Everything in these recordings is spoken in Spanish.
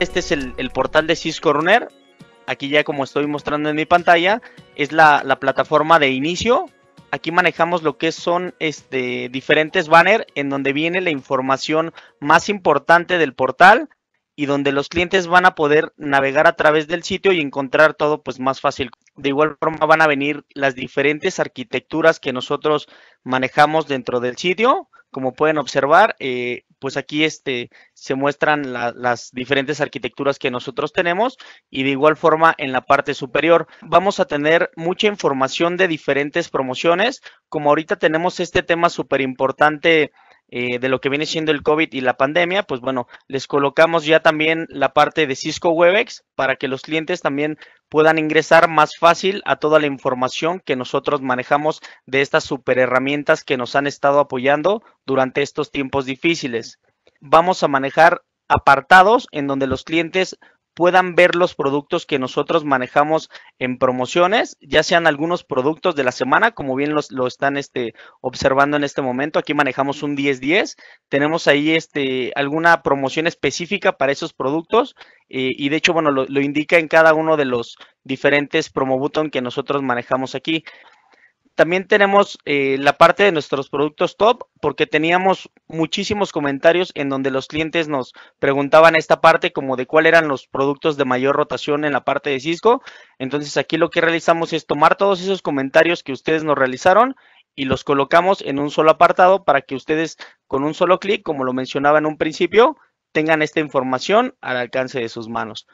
Este es el, portal de Cisco Runner. Aquí ya como estoy mostrando en mi pantalla, es la, plataforma de inicio. Aquí manejamos lo que son este, diferentes banners en donde viene la información más importante del portal y donde los clientes van a poder navegar a través del sitio y encontrar todo pues más fácil. De igual forma van a venir las diferentes arquitecturas que nosotros manejamos dentro del sitio. Como pueden observar, eh, pues aquí este, se muestran las diferentes arquitecturas que nosotros tenemos y de igual forma en la parte superior vamos a tener mucha información de diferentes promociones, como ahorita tenemos este tema súper importante eh, de lo que viene siendo el COVID y la pandemia, pues bueno, les colocamos ya también la parte de Cisco WebEx para que los clientes también puedan ingresar más fácil a toda la información que nosotros manejamos de estas super herramientas que nos han estado apoyando durante estos tiempos difíciles. Vamos a manejar apartados en donde los clientes puedan ver los productos que nosotros manejamos en promociones, ya sean algunos productos de la semana, como bien lo están este, observando en este momento. Aquí manejamos un 10-10. Tenemos ahí este, alguna promoción específica para esos productos eh, y de hecho, bueno, lo, lo, indica en cada uno de los diferentes promo button que nosotros manejamos aquí. También tenemos eh, la parte de nuestros productos top, porque teníamos muchísimos comentarios en donde los clientes nos preguntaban esta parte como de cuáles eran los productos de mayor rotación en la parte de Cisco. Entonces aquí lo que realizamos es tomar todos esos comentarios que ustedes nos realizaron y los colocamos en un solo apartado para que ustedes con un solo clic, como lo mencionaba en un principio, tengan esta información al alcance de sus manos.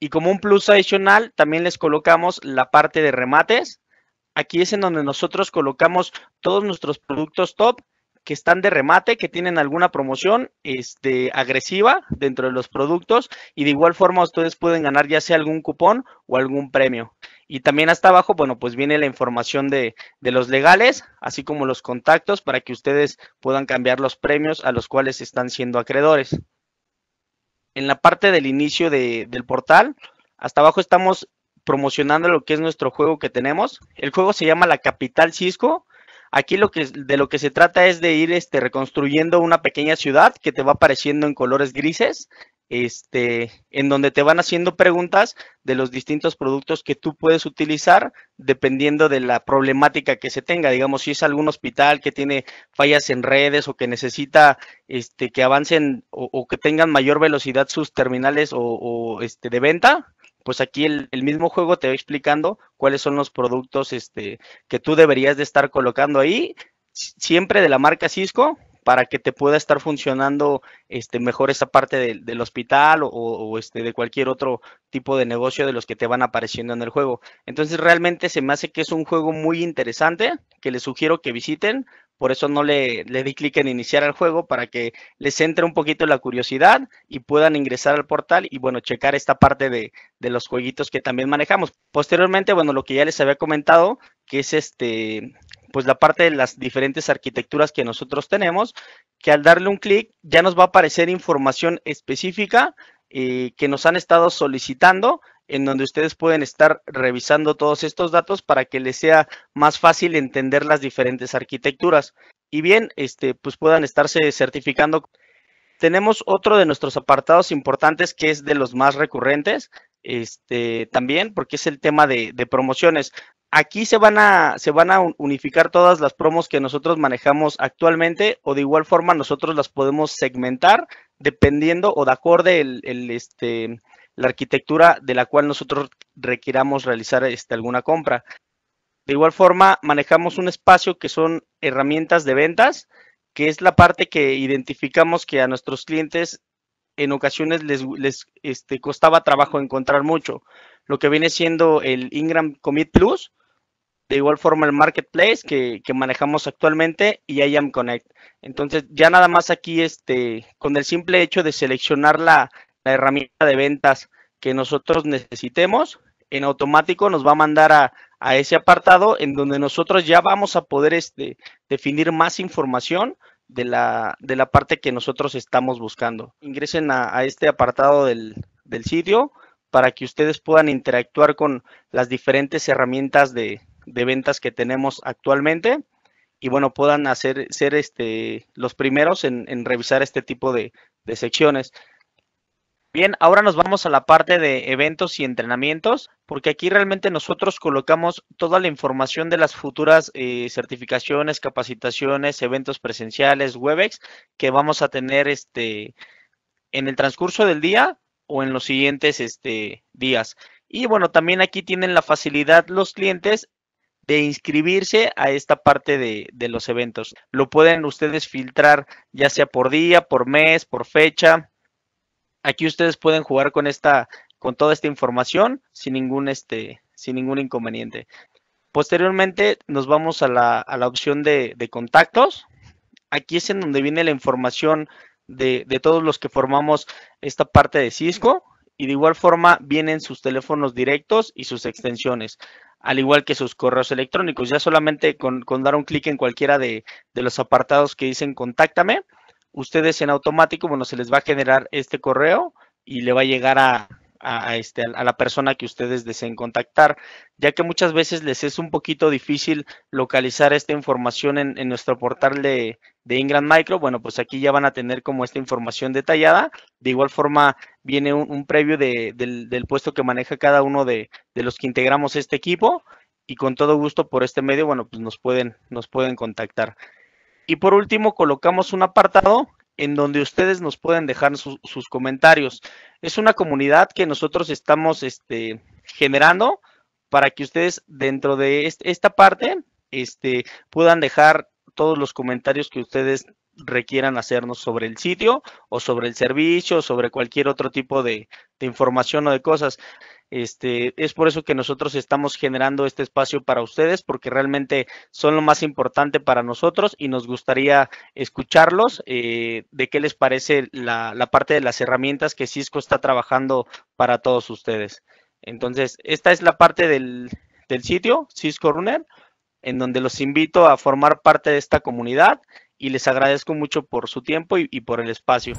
Y como un plus adicional, también les colocamos la parte de remates Aquí es en donde nosotros colocamos todos nuestros productos top que están de remate, que tienen alguna promoción este, agresiva dentro de los productos y de igual forma ustedes pueden ganar ya sea algún cupón o algún premio. Y también hasta abajo, bueno, pues viene la información de, los legales, así como los contactos para que ustedes puedan cambiar los premios a los cuales están siendo acreedores. En la parte del inicio del portal, hasta abajo estamos promocionando lo que es nuestro juego que tenemos. El juego se llama La Capital Cisco. Aquí lo que, de lo que se trata es de ir este, reconstruyendo una pequeña ciudad que te va apareciendo en colores grises, este, en donde te van haciendo preguntas de los distintos productos que tú puedes utilizar dependiendo de la problemática que se tenga. Digamos, si es algún hospital que tiene fallas en redes o que necesita este, que avancen o, que tengan mayor velocidad sus terminales o este, de venta, pues aquí el, mismo juego te va explicando cuáles son los productos este, que tú deberías de estar colocando ahí, siempre de la marca Cisco, para que te pueda estar funcionando este, mejor esa parte del hospital o, o, este, de cualquier otro tipo de negocio de los que te van apareciendo en el juego. Entonces realmente se me hace que es un juego muy interesante, que les sugiero que visiten por eso no le, di clic en iniciar el juego para que les entre un poquito la curiosidad y puedan ingresar al portal y bueno, checar esta parte de, los jueguitos que también manejamos. Posteriormente, bueno, lo que ya les había comentado, que es este, pues la parte de las diferentes arquitecturas que nosotros tenemos, que al darle un clic ya nos va a aparecer información específica eh, que nos han estado solicitando en donde ustedes pueden estar revisando todos estos datos para que les sea más fácil entender las diferentes arquitecturas y bien, este, pues puedan estarse certificando. Tenemos otro de nuestros apartados importantes que es de los más recurrentes, este, también, porque es el tema de, promociones. Aquí se van, a, se van a unificar todas las promos que nosotros manejamos actualmente o de igual forma nosotros las podemos segmentar dependiendo o de acuerdo el, el este, la arquitectura de la cual nosotros requiramos realizar este, alguna compra. De igual forma, manejamos un espacio que son herramientas de ventas, que es la parte que identificamos que a nuestros clientes en ocasiones les, este, costaba trabajo encontrar mucho. Lo que viene siendo el Ingram Commit Plus, de igual forma el Marketplace que, manejamos actualmente y IAM Connect. Entonces, ya nada más aquí, este, con el simple hecho de seleccionar la, la herramienta de ventas que nosotros necesitemos, en automático nos va a mandar a, ese apartado en donde nosotros ya vamos a poder este, definir más información de la, de la parte que nosotros estamos buscando. Ingresen a, este apartado del, sitio para que ustedes puedan interactuar con las diferentes herramientas de, ventas que tenemos actualmente y bueno, puedan hacer, ser este, los primeros en, revisar este tipo de, de secciones. Bien, ahora nos vamos a la parte de eventos y entrenamientos, porque aquí realmente nosotros colocamos toda la información de las futuras eh, certificaciones, capacitaciones, eventos presenciales, Webex, que vamos a tener este en el transcurso del día o en los siguientes este, días. Y bueno, también aquí tienen la facilidad los clientes de inscribirse a esta parte de los eventos. Lo pueden ustedes filtrar ya sea por día, por mes, por fecha, aquí ustedes pueden jugar con esta, con toda esta información sin ningún, este, sin ningún inconveniente. Posteriormente nos vamos a la, opción de, contactos. Aquí es en donde viene la información de, todos los que formamos esta parte de Cisco y de igual forma vienen sus teléfonos directos y sus extensiones al igual que sus correos electrónicos. Ya solamente con, dar un clic en cualquiera de, de, los apartados que dicen contáctame, ustedes en automático, bueno, se les va a generar este correo y le va a llegar a, este, a la persona que ustedes deseen contactar, ya que muchas veces les es un poquito difícil localizar esta información en, nuestro portal de, de, Ingram Micro. Bueno, pues aquí ya van a tener como esta información detallada. De igual forma, viene un, un previo de, del, puesto que maneja cada uno de, de, los que integramos este equipo. Y con todo gusto por este medio, bueno, pues nos pueden, nos pueden contactar. Y por último, colocamos un apartado en donde ustedes nos pueden dejar sus comentarios. Es una comunidad que nosotros estamos este, generando para que ustedes dentro de esta parte este, puedan dejar todos los comentarios que ustedes requieran hacernos sobre el sitio o sobre el servicio o sobre cualquier otro tipo de información o de cosas. Este, es por eso que nosotros estamos generando este espacio para ustedes, porque realmente son lo más importante para nosotros y nos gustaría escucharlos eh, de qué les parece la, parte de las herramientas que Cisco está trabajando para todos ustedes. Entonces, esta es la parte del, sitio, Cisco Runner, en donde los invito a formar parte de esta comunidad y les agradezco mucho por su tiempo y por el espacio.